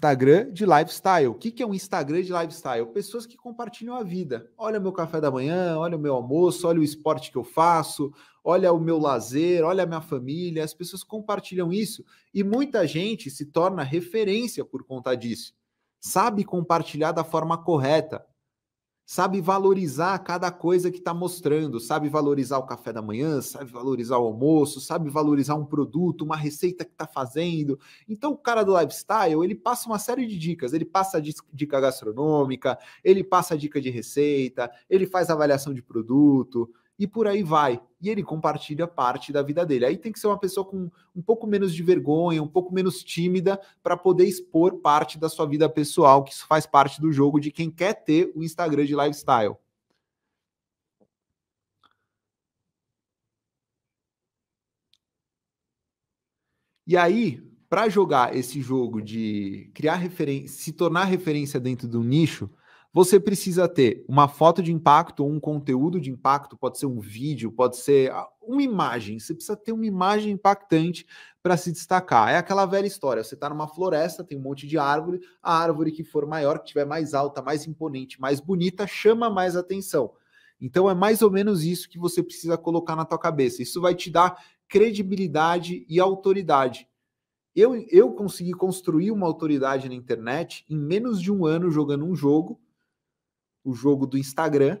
Instagram de lifestyle. O que, que é um Instagram de lifestyle? Pessoas que compartilham a vida. Olha o meu café da manhã, olha o meu almoço, olha o esporte que eu faço, olha o meu lazer, olha a minha família. As pessoas compartilham isso e muita gente se torna referência por conta disso. Sabe compartilhar da forma correta sabe valorizar cada coisa que está mostrando, sabe valorizar o café da manhã, sabe valorizar o almoço, sabe valorizar um produto, uma receita que está fazendo. Então, o cara do lifestyle, ele passa uma série de dicas. Ele passa dica gastronômica, ele passa dica de receita, ele faz avaliação de produto e por aí vai. E ele compartilha parte da vida dele. Aí tem que ser uma pessoa com um pouco menos de vergonha, um pouco menos tímida, para poder expor parte da sua vida pessoal, que isso faz parte do jogo de quem quer ter o Instagram de lifestyle. E aí, para jogar esse jogo de criar referência, se tornar referência dentro do nicho, você precisa ter uma foto de impacto ou um conteúdo de impacto, pode ser um vídeo, pode ser ah, uma imagem. Você precisa ter uma imagem impactante para se destacar. É aquela velha história: você está numa floresta, tem um monte de árvore, a árvore que for maior, que tiver mais alta, mais imponente, mais bonita, chama mais atenção. Então é mais ou menos isso que você precisa colocar na tua cabeça. Isso vai te dar credibilidade e autoridade. Eu, eu consegui construir uma autoridade na internet em menos de um ano jogando um jogo o jogo do Instagram,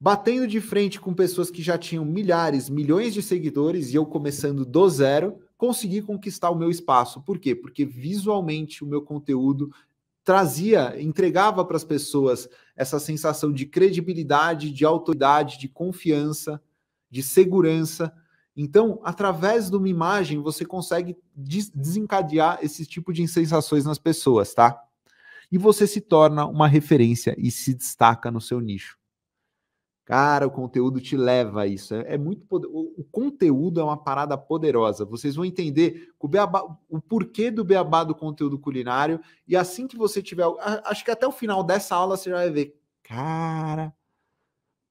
batendo de frente com pessoas que já tinham milhares, milhões de seguidores e eu começando do zero, consegui conquistar o meu espaço. Por quê? Porque visualmente o meu conteúdo trazia, entregava para as pessoas essa sensação de credibilidade, de autoridade, de confiança, de segurança. Então, através de uma imagem, você consegue desencadear esse tipo de sensações nas pessoas, tá? e você se torna uma referência e se destaca no seu nicho. Cara, o conteúdo te leva a isso. É, é muito poder... o, o, conteúdo é uma parada poderosa. Vocês vão entender o, beabá, o porquê do beabá do conteúdo culinário. E assim que você tiver. Acho que até o final dessa aula você já vai ver. Cara,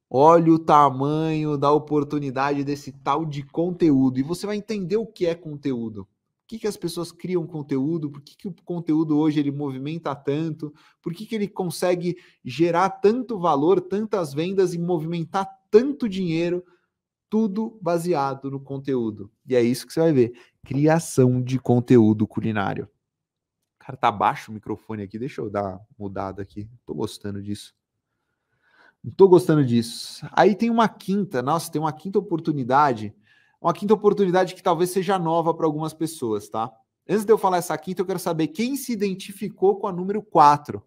olha o tamanho da oportunidade desse tal de conteúdo. E você vai entender o que é conteúdo que, que as pessoas criam conteúdo, por que, que o conteúdo hoje ele movimenta tanto, por que, que ele consegue gerar tanto valor, tantas vendas e movimentar tanto dinheiro, tudo baseado no conteúdo. E é isso que você vai ver: criação de conteúdo culinário. Cara, tá baixo o microfone aqui, deixa eu dar mudada aqui. Tô gostando disso. Não tô gostando disso. Aí tem uma quinta, nossa, tem uma quinta oportunidade uma quinta oportunidade que talvez seja nova para algumas pessoas, tá? Antes de eu falar essa quinta, eu quero saber quem se identificou com a número 4.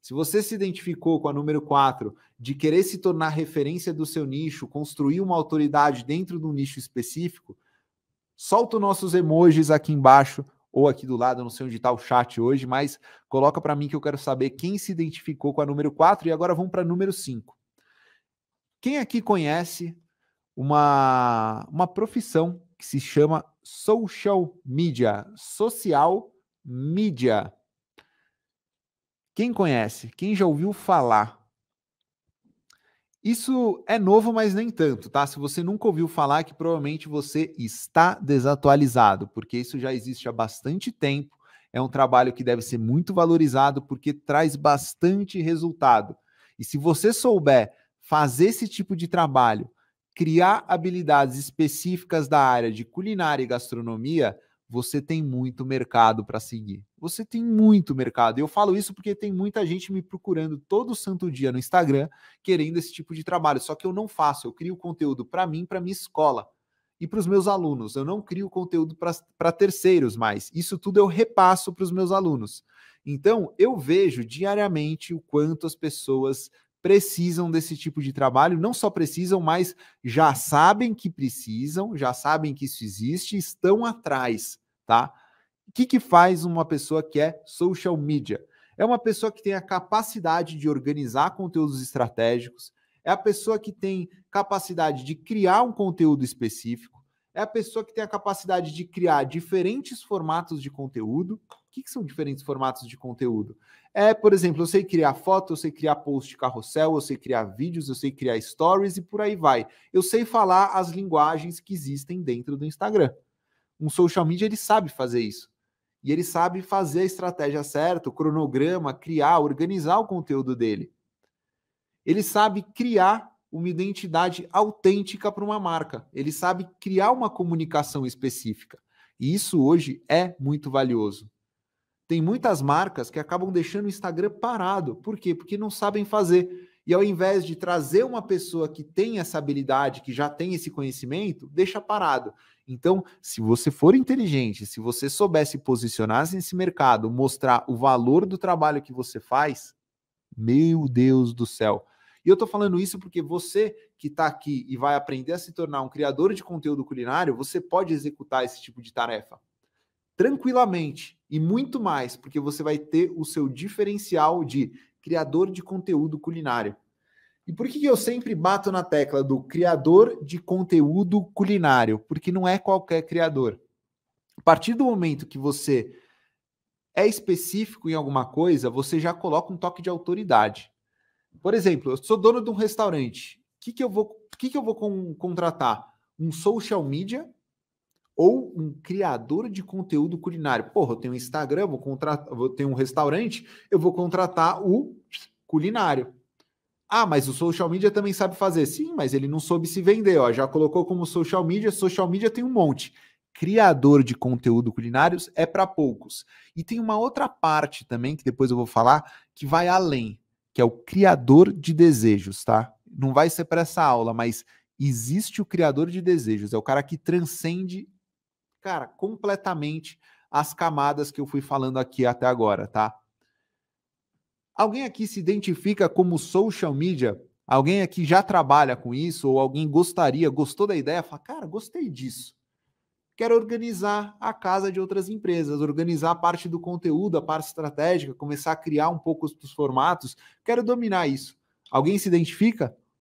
Se você se identificou com a número 4 de querer se tornar referência do seu nicho, construir uma autoridade dentro de um nicho específico, solta os nossos emojis aqui embaixo ou aqui do lado, não sei onde está o chat hoje, mas coloca para mim que eu quero saber quem se identificou com a número 4 e agora vamos para a número 5. Quem aqui conhece uma, uma profissão que se chama social media, social media. Quem conhece? Quem já ouviu falar? Isso é novo, mas nem tanto, tá? Se você nunca ouviu falar, que provavelmente você está desatualizado, porque isso já existe há bastante tempo. É um trabalho que deve ser muito valorizado porque traz bastante resultado. E se você souber fazer esse tipo de trabalho criar habilidades específicas da área de culinária e gastronomia, você tem muito mercado para seguir. Você tem muito mercado. Eu falo isso porque tem muita gente me procurando todo santo dia no Instagram querendo esse tipo de trabalho. Só que eu não faço, eu crio conteúdo para mim, para minha escola e para os meus alunos. Eu não crio conteúdo para terceiros mais. Isso tudo eu repasso para os meus alunos. Então, eu vejo diariamente o quanto as pessoas precisam desse tipo de trabalho, não só precisam, mas já sabem que precisam, já sabem que isso existe, estão atrás, tá? O que, que faz uma pessoa que é social media? É uma pessoa que tem a capacidade de organizar conteúdos estratégicos, é a pessoa que tem capacidade de criar um conteúdo específico, é a pessoa que tem a capacidade de criar diferentes formatos de conteúdo. O que, que, são diferentes formatos de conteúdo? É, por exemplo, eu sei criar foto, eu sei criar post carrossel, eu sei criar vídeos, eu sei criar stories e por aí vai. Eu sei falar as linguagens que existem dentro do Instagram. Um social media ele sabe fazer isso. E ele sabe fazer a estratégia certa, o cronograma, criar, organizar o conteúdo dele. Ele sabe criar uma identidade autêntica para uma marca. Ele sabe criar uma comunicação específica. E isso hoje é muito valioso. Tem muitas marcas que acabam deixando o Instagram parado. Por quê? Porque não sabem fazer. E ao invés de trazer uma pessoa que tem essa habilidade, que já tem esse conhecimento, deixa parado. Então, se você for inteligente, se você soubesse posicionar -se nesse mercado, mostrar o valor do trabalho que você faz, meu Deus do céu, e eu estou falando isso porque você que está aqui e vai aprender a se tornar um criador de conteúdo culinário, você pode executar esse tipo de tarefa tranquilamente e muito mais, porque você vai ter o seu diferencial de criador de conteúdo culinário. E por que eu sempre bato na tecla do criador de conteúdo culinário? Porque não é qualquer criador. A partir do momento que você é específico em alguma coisa, você já coloca um toque de autoridade. Por exemplo, eu sou dono de um restaurante. O que, que eu vou, que que eu vou com, contratar? Um social media ou um criador de conteúdo culinário. Porra, eu tenho um Instagram, vou contratar, vou ter um restaurante, eu vou contratar o culinário. Ah, mas o social media também sabe fazer. Sim, mas ele não soube se vender, ó. Já colocou como social media, social media tem um monte. Criador de conteúdo culinários é para poucos. E tem uma outra parte também que depois eu vou falar que vai além que é o criador de desejos, tá? Não vai ser para essa aula, mas existe o criador de desejos, é o cara que transcende, cara, completamente as camadas que eu fui falando aqui até agora, tá? Alguém aqui se identifica como social media? Alguém aqui já trabalha com isso ou alguém gostaria, gostou da ideia? Fala, cara, gostei disso quer organizar a casa de outras empresas, organizar a parte do conteúdo, a parte estratégica, começar a criar um pouco os formatos. Quero dominar isso. Alguém se identifica?